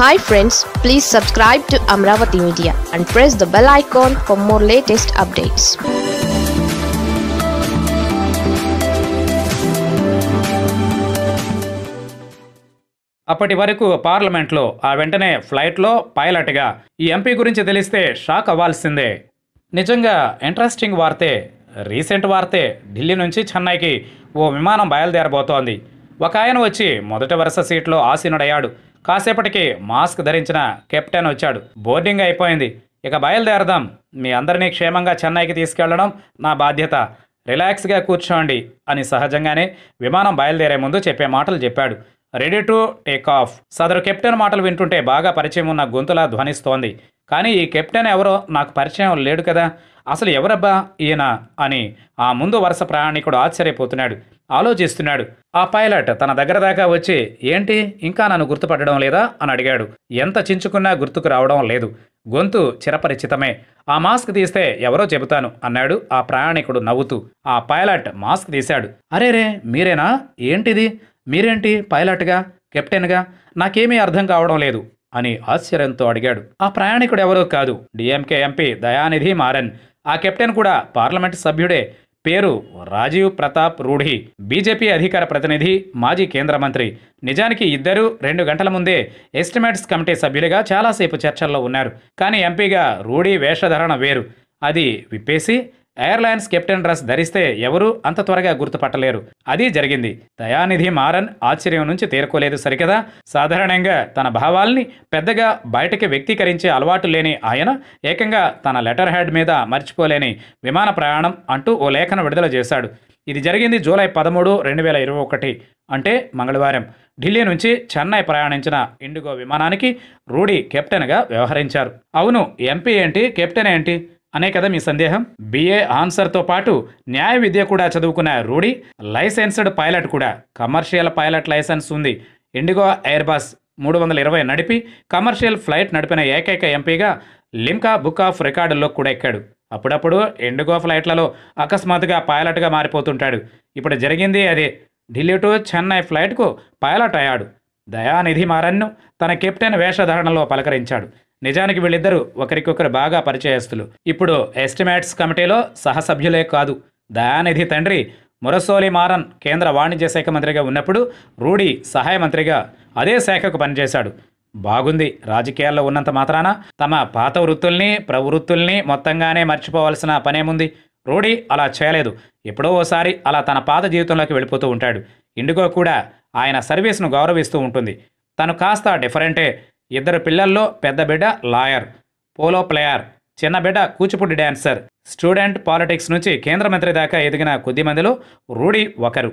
hi friends please subscribe to Amaravati media and press the bell icon for more latest updates అప్పటి వరకు పార్లమెంట్లో ఆ వెంటనే ఫ్లైట్లో పైలట్గా ఈ ఎంపీ గురించి తెలిస్తే షాక్ అవ్వాల్సిందే నిజంగా ఇంట్రెస్టింగ్ వార్తే రీసెంట్ వార్తే ఢిల్లీ నుంచి చెన్నైకి ఓ విమానం బయలుదేరబోతోంది ఒక ఆయన వచ్చి మొదటి వరుస సీట్లో ఆసీనుడయ్యాడు కాసేపటికి మాస్క్ ధరించిన కెప్టెన్ వచ్చాడు బోర్డింగ్ అయిపోయింది ఇక బయలుదేరదాం మీ అందరినీ క్షేమంగా చెన్నైకి తీసుకెళ్లడం నా బాధ్యత రిలాక్స్గా కూర్చోండి అని సహజంగానే విమానం బయలుదేరే ముందు చెప్పే మాటలు చెప్పాడు రెడీ టు టేక్ ఆఫ్ సదరు కెప్టెన్ మాటలు వింటుంటే బాగా పరిచయం ఉన్న గొంతులా ధ్వనిస్తోంది కానీ ఈ కెప్టెన్ ఎవరో నాకు పరిచయం లేడు కదా అసలు ఎవరబ్బా ఈయన అని ఆ ముందు వరుస ప్రయాణికుడు ఆశ్చర్యపోతున్నాడు ఆలోచిస్తున్నాడు ఆ పైలట్ తన దగ్గర దాకా వచ్చి ఏంటి ఇంకా నన్ను గుర్తుపట్టడం లేదా అని అడిగాడు ఎంత చించుకున్నా గుర్తుకు రావడం లేదు గొంతు చిరపరిచితమే ఆ మాస్క్ తీస్తే ఎవరో చెబుతాను అన్నాడు ఆ ప్రయాణికుడు నవ్వుతూ ఆ పైలట్ మాస్క్ తీశాడు అరేరే మీరేనా ఏంటిది మీరేంటి పైలట్గా కెప్టెన్గా నాకేమీ అర్థం కావడం లేదు అని ఆశ్చర్యంతో అడిగాడు ఆ ప్రయాణికుడు ఎవరో కాదు డిఎంకే ఎంపీ దయానిధి మారన్ ఆ కెప్టెన్ కూడా పార్లమెంట్ సభ్యుడే పేరు రాజీవ్ ప్రతాప్ రూఢి బీజేపీ అధికార ప్రతినిధి మాజీ కేంద్ర మంత్రి నిజానికి ఇద్దరు రెండు గంటల ముందే ఎస్టిమేట్స్ కమిటీ సభ్యులుగా చాలాసేపు చర్చల్లో ఉన్నారు కానీ ఎంపీగా రూఢి వేషధారణ వేరు అది విప్పేసి ఎయిర్లైన్స్ కెప్టెన్ డ్రెస్ ధరిస్తే ఎవరూ అంత త్వరగా గుర్తుపట్టలేరు అది జరిగింది దయానిధి మారన్ ఆశ్చర్యం నుంచి తేరుకోలేదు సరికదా సాధారణంగా తన భావాల్ని పెద్దగా బయటకి వ్యక్తీకరించే అలవాటు లేని ఆయన ఏకంగా తన లెటర్ హెడ్ మీద మర్చిపోలేని విమాన ప్రయాణం అంటూ ఓ లేఖను విడుదల చేశాడు ఇది జరిగింది జూలై పదమూడు రెండు వేల ఇరవై ఒకటి అంటే మంగళవారం ఢిల్లీ నుంచి చెన్నై ప్రయాణించిన ఇండిగో విమానానికి రూడీ కెప్టెన్గా వ్యవహరించారు అవును ఎంపీ ఏంటి కెప్టెన్ ఏంటి అనే కదా మీ సందేహం బీఏ ఆన్సర్తో పాటు న్యాయ విద్య కూడా చదువుకున్న రూడి లైసెన్స్డ్ పైలట్ కూడా కమర్షియల్ పైలట్ లైసెన్స్ ఉంది ఇండిగో ఎయిర్బాస్ మూడు వందల ఇరవై నడిపి కమర్షియల్ ఫ్లైట్ నడిపిన ఏకైక ఎంపీగా లింకా బుక్ ఆఫ్ రికార్డుల్లో కూడా ఎక్కాడు అప్పుడప్పుడు ఎండుగో ఫ్లైట్లలో అకస్మాత్తుగా పైలట్గా మారిపోతుంటాడు ఇప్పుడు జరిగింది అదే ఢిల్లీ టు చెన్నై ఫ్లైట్కు పైలట్ అయ్యాడు దయానిధి మారన్ను తన కెప్టెన్ వేషధారణలో పలకరించాడు నిజానికి వీళ్ళిద్దరూ ఒకరికొకరు బాగా పరిచయస్తులు ఇప్పుడు ఎస్టిమేట్స్ కమిటీలో సహసభ్యులే కాదు దయానిధి తండ్రి మురసోలి మారన్ కేంద్ర వాణిజ్య శాఖ మంత్రిగా ఉన్నప్పుడు రూడీ సహాయ మంత్రిగా అదే శాఖకు పనిచేశాడు బాగుంది రాజకీయాల్లో ఉన్నంత మాత్రాన తమ పాత వృత్తుల్ని ప్రవృత్తుల్ని మొత్తంగానే మర్చిపోవాల్సిన పనేముంది రూడీ అలా చేయలేదు ఎప్పుడో ఓసారి అలా తన పాత జీవితంలోకి వెళ్ళిపోతూ ఉంటాడు ఇండుగో కూడా ఆయన సర్వీస్ను గౌరవిస్తూ ఉంటుంది తను కాస్త డిఫరెంటే ఇద్దరు పిల్లల్లో పెద్ద బిడ్డ లాయర్ పోలో ప్లేయర్ చిన్న బిడ్డ కూచిపూడి డ్యాన్సర్ స్టూడెంట్ పాలిటిక్స్ నుంచి కేంద్ర మంత్రి దాకా ఎదిగిన కొద్ది మందిలో రూఢి ఒకరు